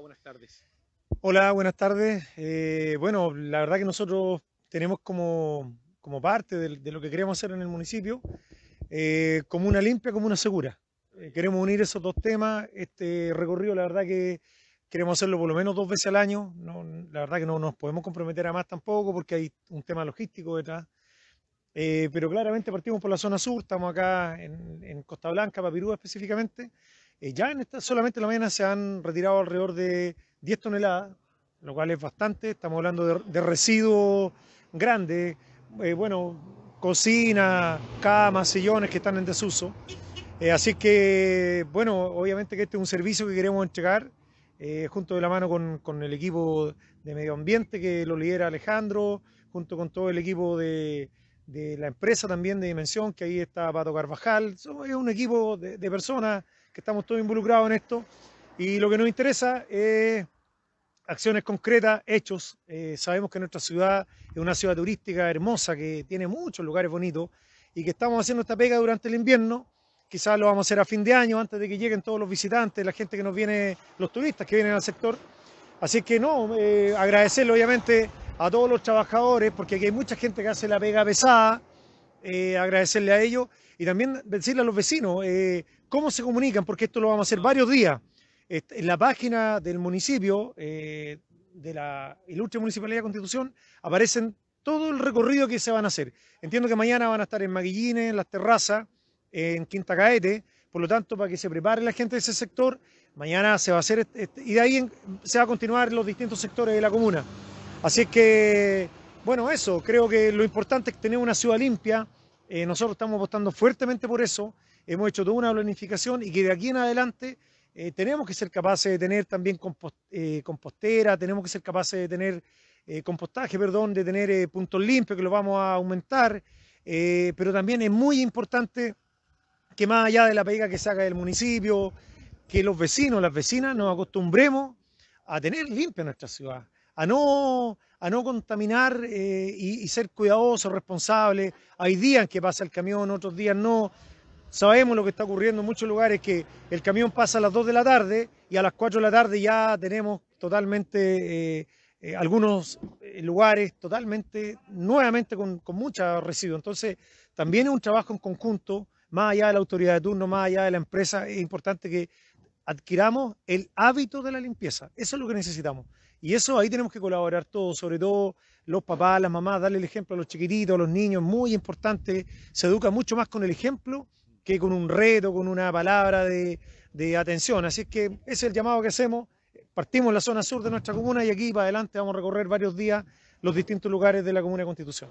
Buenas tardes. Hola, buenas tardes. Eh, bueno, la verdad que nosotros tenemos como, parte de, lo que queremos hacer en el municipio, eh, como una limpia, como una segura. Eh, queremos unir esos dos temas. Este recorrido, la verdad que queremos hacerlo por lo menos dos veces al año. No, la verdad que no nos podemos comprometer a más tampoco porque hay un tema logístico detrás. pero claramente partimos por la zona sur, estamos acá en, Costa Blanca, Papirúa específicamente, eh, ya en esta, solamente en la mañana se han retirado alrededor de 10 toneladas, lo cual es bastante. Estamos hablando de, residuos grandes, eh, bueno, cocina camas, sillones que están en desuso. Eh, así que, bueno, obviamente que este es un servicio que queremos entregar junto de la mano con el equipo de medio ambiente que lo lidera Alejandro, junto con todo el equipo de, de la empresa también de Dimensión, que ahí está Pato Carvajal. Es un equipo de, personas que estamos todos involucrados en esto. Y lo que nos interesa es acciones concretas, hechos. Eh, sabemos que nuestra ciudad es una ciudad turística hermosa, que tiene muchos lugares bonitos y que estamos haciendo esta pega durante el invierno. Quizás lo vamos a hacer a fin de año, antes de que lleguen todos los visitantes, la gente que nos viene, los turistas que vienen al sector. Así que no, eh, agradecerle obviamente a todos los trabajadores, porque aquí hay mucha gente que hace la pega pesada, eh, agradecerle a ellos y también decirle a los vecinos eh, cómo se comunican, porque esto lo vamos a hacer varios días. En la página del municipio, eh, de la ilustre Municipalidad de Constitución, aparecen todo el recorrido que se van a hacer. Entiendo que mañana van a estar en Maguillines, en las terrazas, en Quinta Caete, por lo tanto, para que se prepare la gente de ese sector, mañana se va a hacer, este, este, y de ahí se va a continuar los distintos sectores de la comuna. Así es que, bueno, eso, creo que lo importante es tener una ciudad limpia. Eh, nosotros estamos apostando fuertemente por eso. Hemos hecho toda una planificación y que de aquí en adelante eh, tenemos que ser capaces de tener también eh, compostera, tenemos que ser capaces de tener compostaje, perdón, de tener puntos limpios que los vamos a aumentar. pero también es muy importante que más allá de la pega que saca del municipio, que los vecinos, las vecinas nos acostumbremos a tener limpia nuestra ciudad a no, contaminar eh, y, ser cuidadosos, responsables. Hay días en que pasa el camión, otros días no. Sabemos lo que está ocurriendo en muchos lugares, que el camión pasa a las 2 de la tarde y a las 4 de la tarde ya tenemos totalmente eh, eh, algunos lugares totalmente, nuevamente con, con mucha residuo. Entonces, también es un trabajo en conjunto, más allá de la autoridad de turno, más allá de la empresa, es importante que adquiramos el hábito de la limpieza. Eso es lo que necesitamos. Y eso ahí tenemos que colaborar todos, sobre todo los papás, las mamás, darle el ejemplo a los chiquititos, a los niños, muy importante. Se educa mucho más con el ejemplo que con un reto, con una palabra de, atención. Así es que ese es el llamado que hacemos. Partimos la zona sur de nuestra comuna y aquí para adelante vamos a recorrer varios días los distintos lugares de la comuna de Constitución.